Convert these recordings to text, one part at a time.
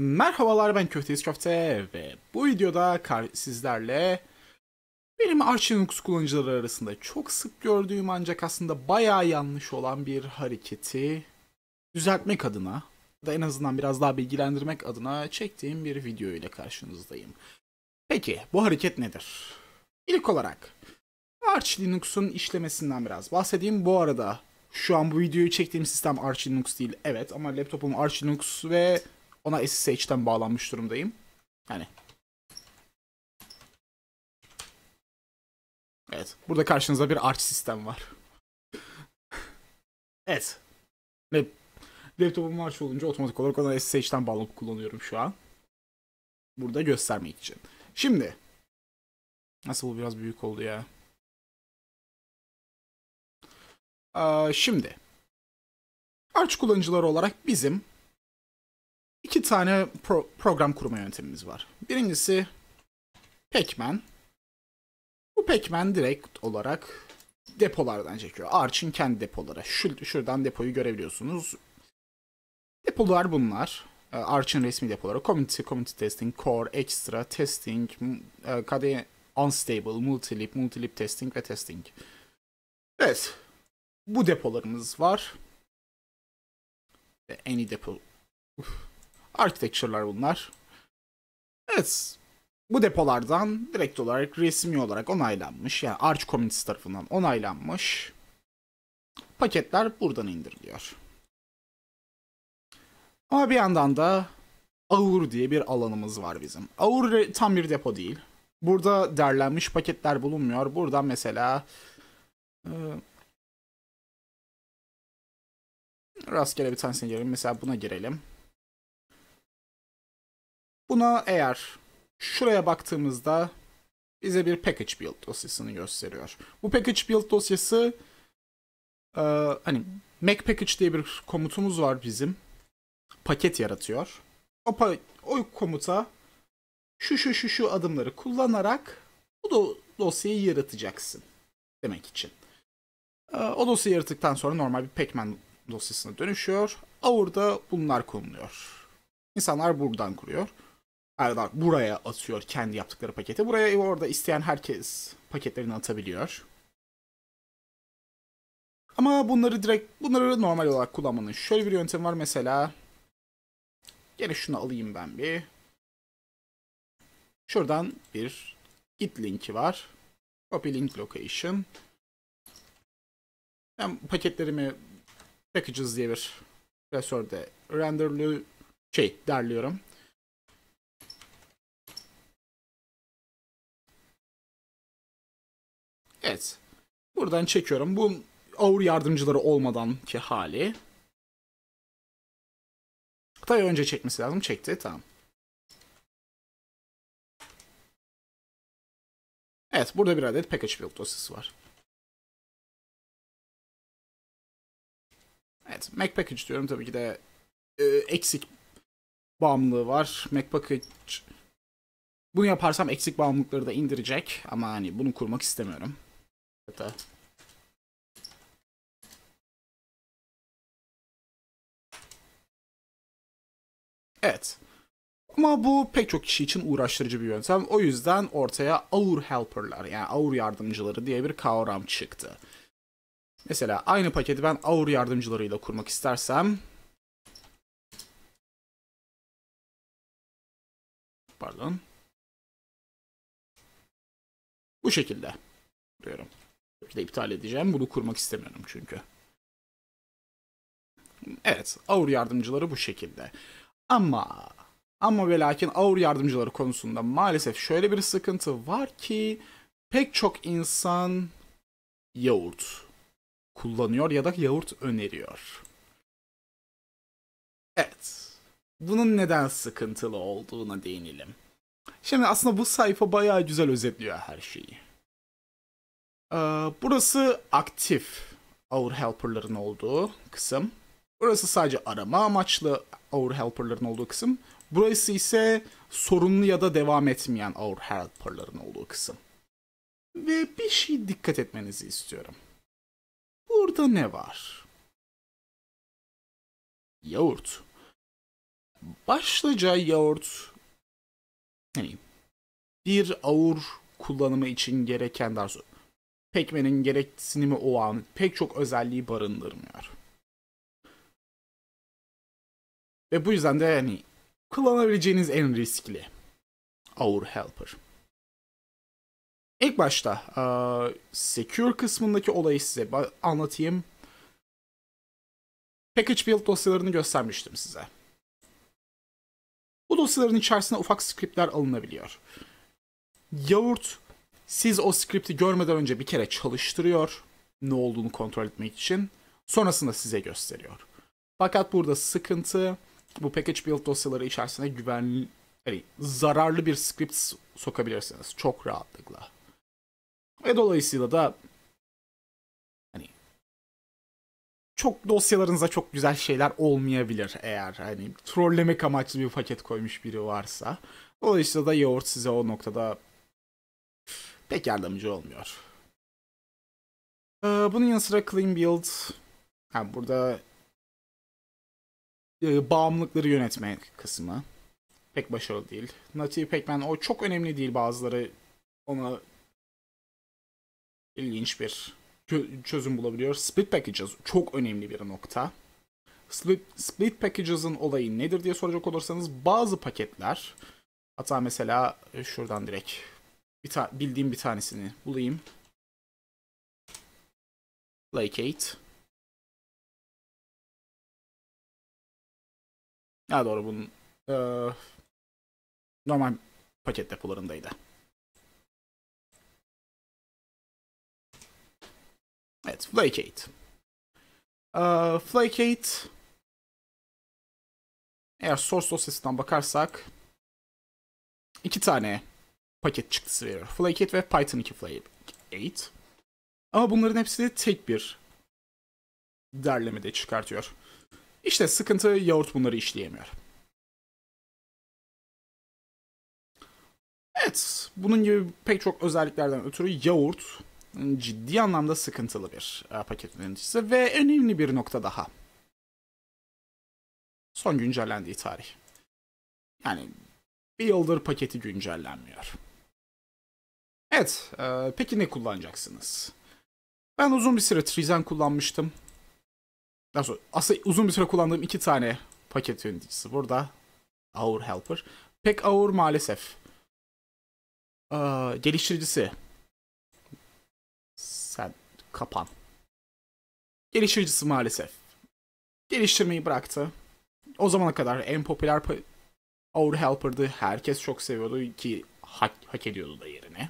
Merhabalar ben Köfteyiz Köfte ve bu videoda sizlerle benim Arch Linux kullanıcıları arasında çok sık gördüğüm ancak aslında baya yanlış olan bir hareketi düzeltmek adına da en azından biraz daha bilgilendirmek adına çektiğim bir video ile karşınızdayım. Peki bu hareket nedir? İlk olarak Arch Linux'un işlemesinden biraz bahsedeyim. Bu arada şu an bu videoyu çektiğim sistem Arch Linux değil evet ama laptopum Arch Linux ve ona SSH'den bağlanmış durumdayım. Yani. Evet. Burada karşınızda bir arch sistem var. evet. Lap laptopum arch olunca otomatik olarak ona SSH'den bağlanıp kullanıyorum şu an. Burada göstermek için. Şimdi. Nasıl bu biraz büyük oldu ya. Ee, şimdi. Arch kullanıcıları olarak bizim iki tane pro program kurma yöntemimiz var. Birincisi Pacman. Bu Pacman direkt olarak depolardan çekiyor. Arch'in kendi depoları. Şu, şuradan depoyu görebiliyorsunuz. Depolar bunlar. Ee, Arch'in resmi depoları. Community, Community Testing, Core, Extra, Testing, e, KDE Unstable, Multilip, Multilip Testing ve Testing. Evet. Bu depolarımız var. Any depo. Uf architecture'lar bunlar. Evet. Bu depolardan direkt olarak resmi olarak onaylanmış. Yani Arch Community tarafından onaylanmış. Paketler buradan indiriliyor. Ama bir yandan da Aur diye bir alanımız var bizim. Aur tam bir depo değil. Burada derlenmiş paketler bulunmuyor. Burada mesela e, rastgele bir tanesine girelim. Mesela buna girelim. Buna eğer şuraya baktığımızda bize bir package build dosyasını gösteriyor. Bu package build dosyası e, hani make package diye bir komutumuz var bizim. Paket yaratıyor. O, pa o komuta şu şu şu şu adımları kullanarak bu do dosyayı yaratacaksın demek için. E, o dosyayı yaratıktan sonra normal bir Pacman dosyasına dönüşüyor. Avur'da bunlar konuluyor. İnsanlar buradan kuruyor. Erdar buraya atıyor kendi yaptıkları paketi. Buraya orada isteyen herkes paketlerini atabiliyor. Ama bunları direkt bunları normal olarak kullanmanın şöyle bir yöntemi var mesela. Gene şunu alayım ben bir. Şuradan bir git linki var. Copy link location. Ben paketlerimi packages diye bir resorde renderlı şey derliyorum. Evet. Buradan çekiyorum. Bu ağır yardımcıları olmadan ki hali. Tabii önce çekmesi lazım. Çekti. Tamam. Evet. Burada bir adet package build dosyası var. Evet. Mac package diyorum. Tabii ki de e, eksik bağımlılığı var. Mac package bunu yaparsam eksik bağımlılıkları da indirecek. Ama hani bunu kurmak istemiyorum. Hatta. Evet. Ama bu pek çok kişi için uğraştırıcı bir yöntem. O yüzden ortaya ağır helperlar yani ağır yardımcıları diye bir kavram çıktı. Mesela aynı paketi ben ağır yardımcılarıyla kurmak istersem pardon bu şekilde diyorum. Bir de iptal edeceğim. Bunu kurmak istemiyorum çünkü. Evet, ağır yardımcıları bu şekilde. Ama ama ve lakin ağır yardımcıları konusunda maalesef şöyle bir sıkıntı var ki pek çok insan yoğurt kullanıyor ya da yoğurt öneriyor. Evet. Bunun neden sıkıntılı olduğuna değinelim. Şimdi aslında bu sayfa bayağı güzel özetliyor her şeyi. Ee, burası aktif Our Helper'ların olduğu kısım. Burası sadece arama amaçlı Our Helper'ların olduğu kısım. Burası ise sorunlu ya da devam etmeyen Our Helper'ların olduğu kısım. Ve bir şey dikkat etmenizi istiyorum. Burada ne var? Yoğurt. Başlıca yoğurt yani bir aur kullanımı için gereken daha doğrusu Pac-Man'in gereksinimi olan pek çok özelliği barındırmıyor. Ve bu yüzden de yani kullanabileceğiniz en riskli Our Helper. İlk başta uh, Secure kısmındaki olayı size anlatayım. Package build dosyalarını göstermiştim size. Bu dosyaların içerisinde ufak scriptler alınabiliyor. Yavurt siz o skripti görmeden önce bir kere çalıştırıyor ne olduğunu kontrol etmek için. Sonrasında size gösteriyor. Fakat burada sıkıntı bu package build dosyaları içerisine güvenli, yani zararlı bir script sokabilirsiniz çok rahatlıkla. Ve dolayısıyla da hani çok dosyalarınıza çok güzel şeyler olmayabilir eğer hani trollemek amaçlı bir paket koymuş biri varsa. Dolayısıyla da yoğurt size o noktada pek yardımcı olmuyor. Ee, bunun yanı sıra Clean Build ha, burada e, bağımlılıkları yönetme kısmı pek başarılı değil. Native Pac-Man o çok önemli değil bazıları ona ilginç bir çözüm bulabiliyor. Split Packages çok önemli bir nokta. Split, split Packages'ın olayı nedir diye soracak olursanız bazı paketler hatta mesela e, şuradan direkt bir ta bildiğim bir tanesini bulayım. Placate. Ya doğru bunun e, normal paket depolarındaydı. Evet, Flakate. E, Flakate eğer source dosyasından bakarsak iki tane paket çıktısı veriyor. Flake8 ve Python 2 8 Ama bunların hepsi de tek bir derlemede çıkartıyor. İşte sıkıntı Yoğurt bunları işleyemiyor. Evet, bunun gibi pek çok özelliklerden ötürü Yoğurt ıı, ciddi anlamda sıkıntılı bir ıı, paket yöneticisi ve önemli bir nokta daha. Son güncellendiği tarih. Yani bir yıldır paketi güncellenmiyor. Evet, e, peki ne kullanacaksınız? Ben uzun bir süre Trizen kullanmıştım. Daha sonra, aslında uzun bir süre kullandığım iki tane paket yöneticisi burada. Our Helper. Pek Our maalesef. E, geliştiricisi. Sen kapan. Geliştiricisi maalesef. Geliştirmeyi bıraktı. O zamana kadar en popüler Our Helper'dı. Herkes çok seviyordu ki hak, hak ediyordu da yerini.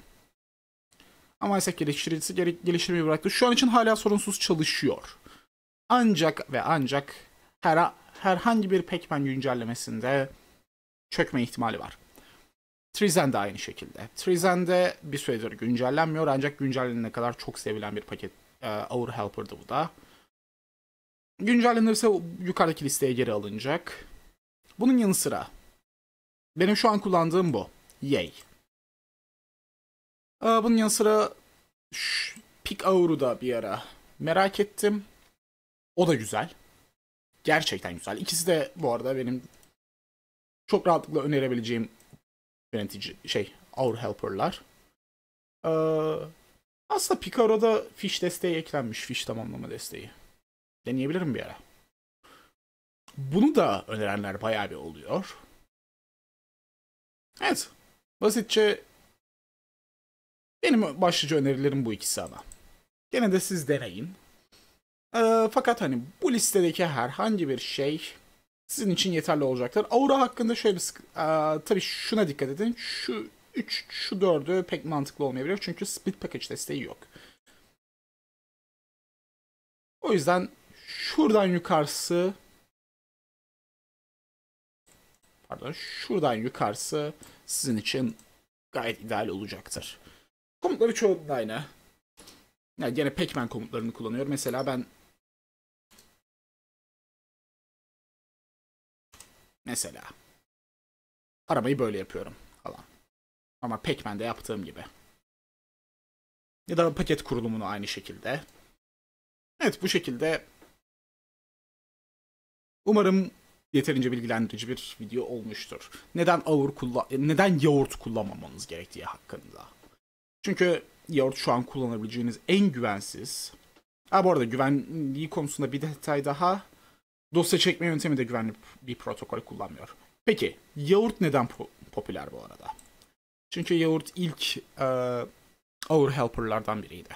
Ama ISAC geliştiricisi geliştirmeyi bıraktı. Şu an için hala sorunsuz çalışıyor. Ancak ve ancak her, herhangi bir Pac-Man güncellemesinde çökme ihtimali var. Trizen de aynı şekilde. Trizen de bir süredir güncellenmiyor ancak güncellenene kadar çok sevilen bir paket e, Our Helper'dı bu da. Güncellenirse yukarıdaki listeye geri alınacak. Bunun yanı sıra benim şu an kullandığım bu. Yay. E, bunun yanı sıra Pick auruda bir ara merak ettim. O da güzel. Gerçekten güzel. İkisi de bu arada benim çok rahatlıkla önerebileceğim yönetici şey aur Helper'lar. Ee, aslında Picaro'da fiş desteği eklenmiş. Fiş tamamlama desteği. Deneyebilirim bir ara. Bunu da önerenler bayağı bir oluyor. Evet. Basitçe benim başlıca önerilerim bu ikisi ama. Gene de siz deneyin. Ee, fakat hani bu listedeki herhangi bir şey sizin için yeterli olacaktır. Aura hakkında şöyle bir sık... Ee, tabii şuna dikkat edin. Şu 3, şu 4'ü pek mantıklı olmayabilir. Çünkü split package desteği yok. O yüzden şuradan yukarısı pardon şuradan yukarısı sizin için gayet ideal olacaktır. Komutları çoğu da aynı. Yani gene Pac-Man komutlarını kullanıyor. Mesela ben mesela arabayı böyle yapıyorum falan. Ama Pac-Man'de yaptığım gibi. Ya da paket kurulumunu aynı şekilde. Evet bu şekilde umarım yeterince bilgilendirici bir video olmuştur. Neden ağır kullan neden yoğurt kullanmamanız gerektiği hakkında. Çünkü yoğurt şu an kullanabileceğiniz en güvensiz. Ha bu arada güvenliği konusunda bir detay daha. Dosya çekme yöntemi de güvenli bir protokol kullanmıyor. Peki yoğurt neden po- popüler bu arada? Çünkü yoğurt ilk e, Our Helper'lardan biriydi.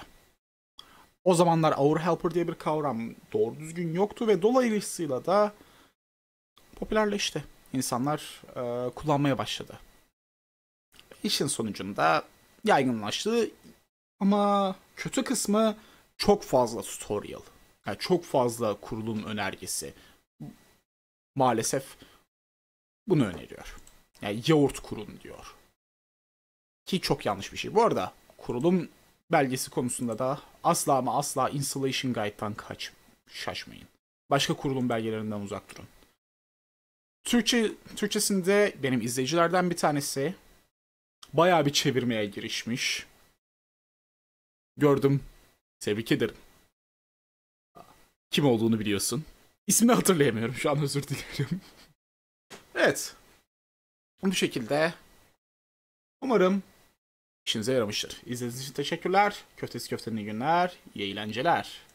O zamanlar Our Helper diye bir kavram doğru düzgün yoktu ve dolayısıyla da popülerleşti. İnsanlar e, kullanmaya başladı. İşin sonucunda yaygınlaştı. Ama kötü kısmı çok fazla tutorial. Yani çok fazla kurulum önergesi. Maalesef bunu öneriyor. Yani yoğurt kurun diyor. Ki çok yanlış bir şey. Bu arada kurulum belgesi konusunda da asla ama asla installation guide'dan kaç şaşmayın. Başka kurulum belgelerinden uzak durun. Türkçe Türkçesinde benim izleyicilerden bir tanesi Bayağı bir çevirmeye girişmiş. Gördüm. Tebrik ederim. Kim olduğunu biliyorsun. İsmini hatırlayamıyorum şu an özür dilerim. evet. Bu şekilde. Umarım işinize yaramıştır. İzlediğiniz için teşekkürler. Köftesi köftenin günler, iyi eğlenceler.